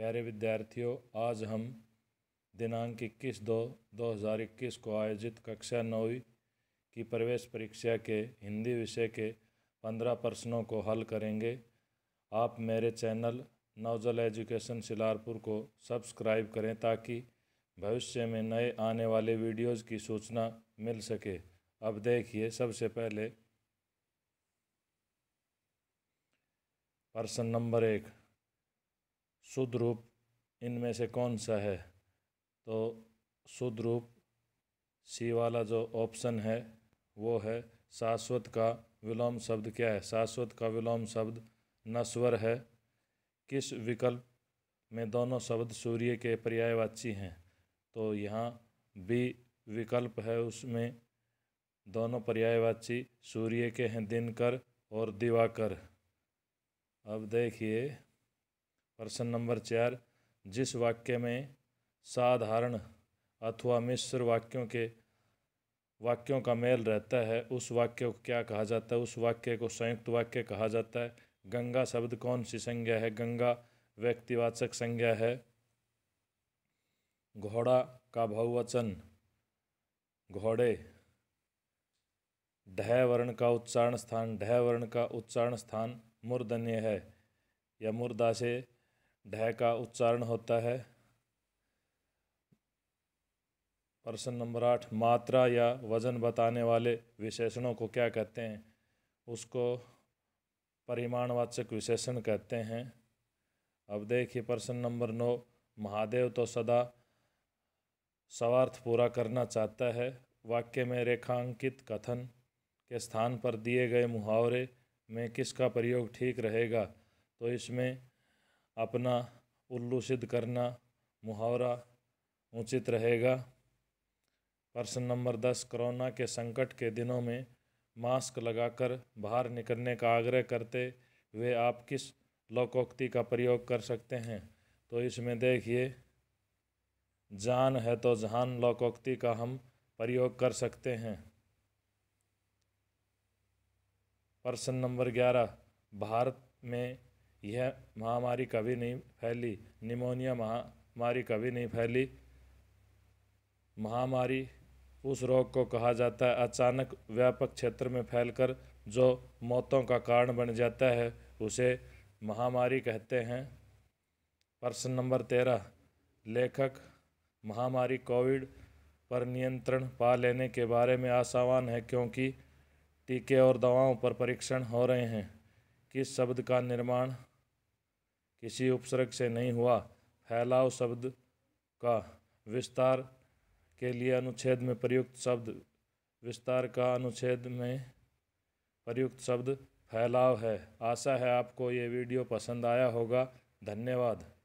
प्यारे विद्यार्थियों आज हम दिनांक इक्कीस दो दो हज़ार इक्कीस को आयोजित कक्षा नौवीं की प्रवेश परीक्षा के हिंदी विषय के पंद्रह प्रश्नों को हल करेंगे आप मेरे चैनल नवजल एजुकेशन सिलारपुर को सब्सक्राइब करें ताकि भविष्य में नए आने वाले वीडियोज़ की सूचना मिल सके अब देखिए सबसे पहले प्रश्न नंबर एक शुद्ध रूप इनमें से कौन सा है तो शुद्ध रूप सी वाला जो ऑप्शन है वो है शाश्वत का विलोम शब्द क्या है शाश्वत का विलोम शब्द नस्वर है किस विकल्प में दोनों शब्द सूर्य के पर्यायवाची हैं तो यहाँ बी विकल्प है उसमें दोनों पर्यायवाची सूर्य के हैं दिनकर और दिवाकर अब देखिए प्रश्न नंबर चार जिस वाक्य में साधारण अथवा मिश्र वाक्यों के वाक्यों का मेल रहता है उस वाक्य को क्या कहा जाता है उस वाक्य को संयुक्त वाक्य कहा जाता है गंगा शब्द कौन सी संज्ञा है गंगा व्यक्तिवाचक संज्ञा है घोड़ा का बहुवचन घोड़े ढह वर्ण का उच्चारण स्थान ढह वर्ण का उच्चारण स्थान मूर्धन्य है या मुर्दा से ढह का उच्चारण होता है प्रश्न नंबर आठ मात्रा या वजन बताने वाले विशेषणों को क्या कहते हैं उसको परिमाणवाचक विशेषण कहते हैं अब देखिए प्रश्न नंबर नौ महादेव तो सदा स्वार्थ पूरा करना चाहता है वाक्य में रेखांकित कथन के स्थान पर दिए गए मुहावरे में किसका प्रयोग ठीक रहेगा तो इसमें अपना उल्लू सिद्ध करना मुहावरा उचित रहेगा प्रश्न नंबर दस कोरोना के संकट के दिनों में मास्क लगाकर बाहर निकलने का आग्रह करते हुए आप किस लोकोक्ति का प्रयोग कर सकते हैं तो इसमें देखिए जान है तो जहान लोकोक्ति का हम प्रयोग कर सकते हैं प्रश्न नंबर ग्यारह भारत में यह महामारी कभी नहीं फैली निमोनिया महामारी कभी नहीं फैली महामारी उस रोग को कहा जाता है अचानक व्यापक क्षेत्र में फैलकर जो मौतों का कारण बन जाता है उसे महामारी कहते हैं प्रश्न नंबर तेरह लेखक महामारी कोविड पर नियंत्रण पा लेने के बारे में आसावान है क्योंकि टीके और दवाओं पर परीक्षण हो रहे हैं किस शब्द का निर्माण किसी उपसर्ग से नहीं हुआ फैलाव शब्द का विस्तार के लिए अनुच्छेद में प्रयुक्त शब्द विस्तार का अनुच्छेद में प्रयुक्त शब्द फैलाव है आशा है आपको ये वीडियो पसंद आया होगा धन्यवाद